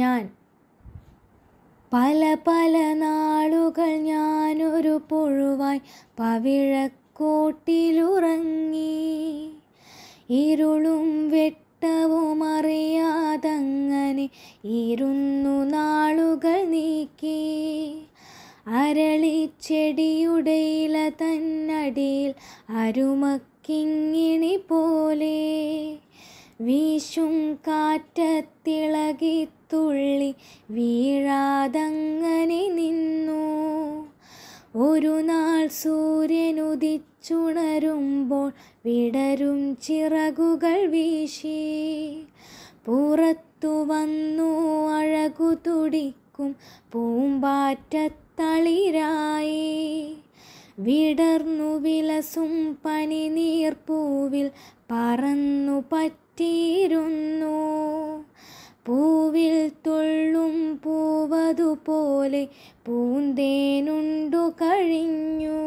ഞാൻ പല പല നാളുകൾ ഞാനൊരു പുഴുവായി പവിഴക്കോട്ടിലുറങ്ങി ഇരുളും വെട്ടവും അറിയാതങ്ങനെ ഇരുന്നു നാളുകൾ നീക്കി അരളിച്ചെടിയുടെ ഇല തന്നടിയിൽ അരുമക്കിങ്ങിണി പോലെ വീശും കാറ്റത്തിളകിത്തുള്ളി വീഴാതങ്ങനെ നിന്നു ഒരു നാൾ സൂര്യനുദിച്ചുണരുമ്പോൾ വിടരും ചിറകുകൾ വീശി പുറത്തു വന്നു അഴകു തുടിക്കും പൂമ്പാറ്റത്തളിരായി വിടർന്നു വിലസും പനിനീർപ്പൂവിൽ പറന്നു പറ്റ തീരുന്നു പൂവിൽ തുള്ളും പൂവതുപോലെ പൂന്തേനുണ്ടു കഴിഞ്ഞു